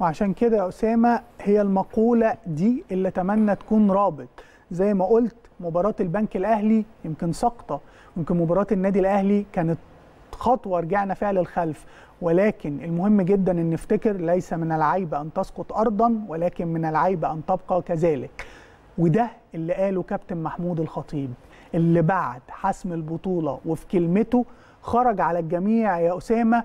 وعشان كده يا اسامه هي المقوله دي اللي اتمنى تكون رابط زي ما قلت مباراه البنك الاهلي يمكن سقطه يمكن مباراه النادي الاهلي كانت خطوه رجعنا فيها للخلف ولكن المهم جدا ان نفتكر ليس من العيب ان تسقط ارضا ولكن من العيب ان تبقى كذلك وده اللي قاله كابتن محمود الخطيب اللي بعد حسم البطوله وفي كلمته خرج على الجميع يا اسامه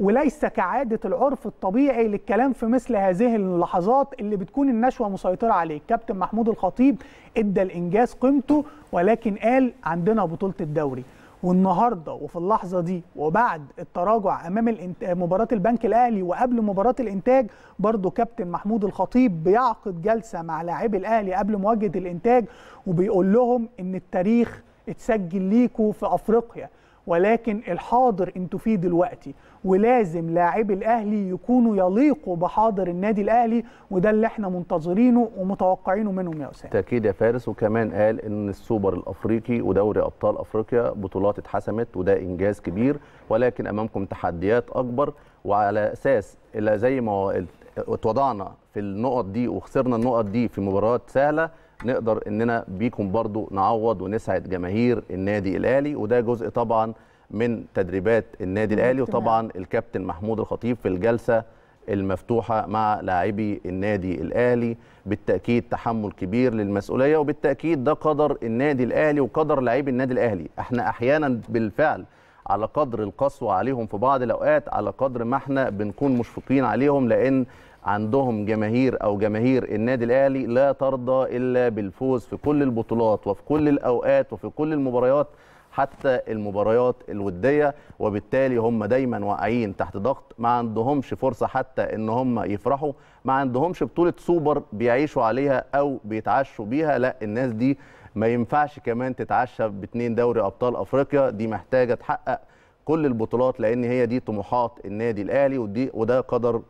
وليس كعادة العرف الطبيعي للكلام في مثل هذه اللحظات اللي بتكون النشوة مسيطرة عليه كابتن محمود الخطيب ادى الإنجاز قيمته ولكن قال عندنا بطولة الدوري والنهارده وفي اللحظه دي وبعد التراجع امام مباراه البنك الاهلي وقبل مباراه الانتاج برضه كابتن محمود الخطيب بيعقد جلسه مع لاعبي الاهلي قبل مواجهه الانتاج وبيقول لهم ان التاريخ اتسجل ليكوا في افريقيا ولكن الحاضر انتوا فيه دلوقتي ولازم لاعبي الاهلي يكونوا يليقوا بحاضر النادي الاهلي وده اللي احنا منتظرينه ومتوقعينه منهم يا اسامه تاكيد يا فارس وكمان قال ان السوبر الافريقي ودوري ابطال افريقيا بطولات اتحسمت وده انجاز كبير ولكن امامكم تحديات اكبر وعلى اساس الا زي ما اتوضعنا في النقط دي وخسرنا النقط دي في مباريات سهله نقدر اننا بيكم برضو نعوض ونسعد جماهير النادي الاهلي وده جزء طبعا من تدريبات النادي الاهلي وطبعا الكابتن محمود الخطيب في الجلسه المفتوحه مع لاعبي النادي الاهلي بالتاكيد تحمل كبير للمسؤوليه وبالتاكيد ده قدر النادي الاهلي وقدر لاعبي النادي الاهلي احنا احيانا بالفعل على قدر القسوه عليهم في بعض الاوقات على قدر ما احنا بنكون مشفقين عليهم لان عندهم جماهير او جماهير النادي الاهلي لا ترضى الا بالفوز في كل البطولات وفي كل الاوقات وفي كل المباريات حتى المباريات الوديه وبالتالي هم دايما واقعين تحت ضغط ما عندهمش فرصه حتى ان هم يفرحوا ما عندهمش بطوله سوبر بيعيشوا عليها او بيتعشوا بيها لا الناس دي ما ينفعش كمان تتعشى باثنين دوري ابطال افريقيا دي محتاجه تحقق كل البطولات لان هي دي طموحات النادي الاهلي ودي وده قدر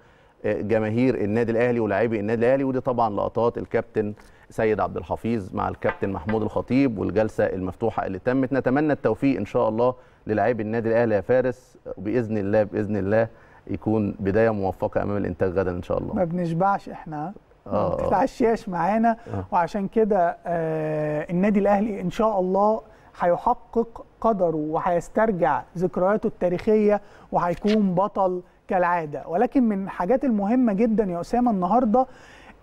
آه، جماهير النادي الاهلي ولاعبي النادي الاهلي ودي طبعا لقطات الكابتن سيد عبد الحفيظ مع الكابتن محمود الخطيب والجلسه المفتوحه اللي تمت نتمنى التوفيق ان شاء الله للاعبي النادي الاهلي يا فارس وباذن الله باذن الله يكون بدايه موفقه امام الانتاج غدا ان شاء الله ما بنشبعش احنا آه، آه. ما بتتعشاش معانا آه. وعشان كده آه النادي الاهلي ان شاء الله هيحقق قدره وهيسترجع ذكرياته التاريخيه وهيكون بطل كالعاده ولكن من الحاجات المهمه جدا يا اسامه النهارده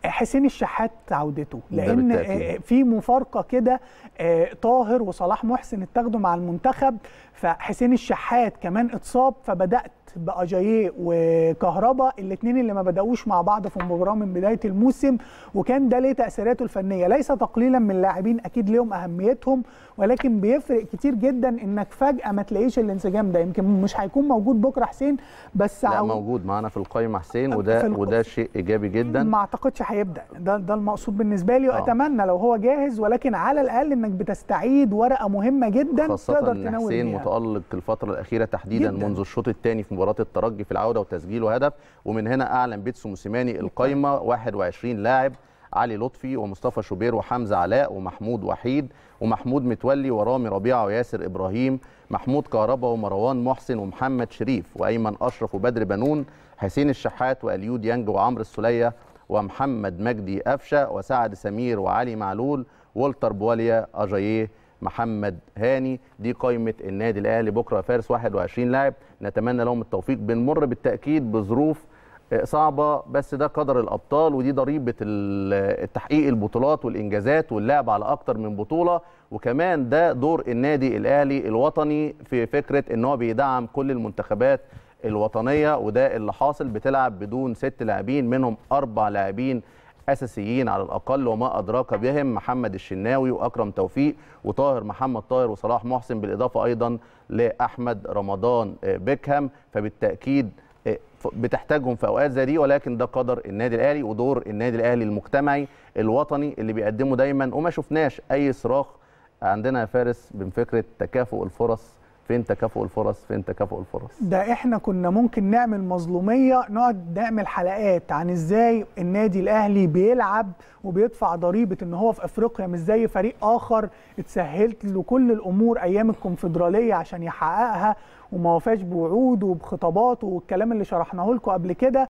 حسين الشحات عودته لان آه، في مفارقه كده آه، طاهر وصلاح محسن اتاخدوا مع المنتخب فحسين الشحات كمان اتصاب فبدات باجاييه وكهربا الاثنين اللي ما بداوش مع بعض في المباراه من بدايه الموسم وكان ده ليه تاثيراته الفنيه ليس تقليلا من اللاعبين اكيد ليهم اهميتهم ولكن بيفرق كتير جدا انك فجاه ما تلاقيش الانسجام ده يمكن مش هيكون موجود بكره حسين بس لا موجود معانا في القايمه حسين وده وده شيء ايجابي جدا ما اعتقدش هيبدا ده ده المقصود بالنسبه لي آه. واتمنى لو هو جاهز ولكن على الاقل انك بتستعيد ورقه مهمه جدا خاصة تقدر تنوي حسين متالق الفتره الاخيره تحديدا جداً. منذ الشوط الثاني في مباراه الترجي في العوده وتسجيله هدف ومن هنا اعلن بيتسو موسيماني القايمه 21 لاعب علي لطفي ومصطفى شوبير وحمزه علاء ومحمود وحيد ومحمود متولي ورامي ربيعه وياسر ابراهيم محمود كهربا ومروان محسن ومحمد شريف وايمن اشرف وبدر بنون حسين الشحات واليود يانج وعمرو السليه ومحمد مجدي قفشه وسعد سمير وعلي معلول والتر بواليا اجاييه محمد هاني دي قائمه النادي الاهلي بكره فارس 21 لاعب نتمنى لهم التوفيق بنمر بالتاكيد بظروف آه، صعبه بس ده قدر الابطال ودي ضريبه التحقيق البطولات والانجازات واللعب على اكتر من بطوله وكمان ده دور النادي الاهلي الوطني في فكره ان هو بيدعم كل المنتخبات الوطنيه وده اللي حاصل بتلعب بدون ست لاعبين منهم اربع لاعبين اساسيين على الاقل وما ادراك بهم محمد الشناوي واكرم توفيق وطاهر محمد طاهر وصلاح محسن بالاضافه ايضا لاحمد رمضان آه، بيكهام فبالتاكيد آه، بتحتاجهم في اوقات زي دي ولكن ده قدر النادي الاهلي ودور النادي الاهلي المجتمعي الوطني اللي بيقدمه دايما وما شفناش اي صراخ عندنا يا فارس بفكره فكره تكافؤ الفرص فين تكافؤ الفرص فين تكافؤ الفرص ده احنا كنا ممكن نعمل مظلوميه نقعد نعمل حلقات عن ازاي النادي الاهلي بيلعب وبيدفع ضريبه ان هو في افريقيا مش زي فريق اخر اتسهلت له كل الامور ايام الكونفدراليه عشان يحققها وما وفاش بوعود وبخطاباته والكلام اللي شرحناه لكم قبل كده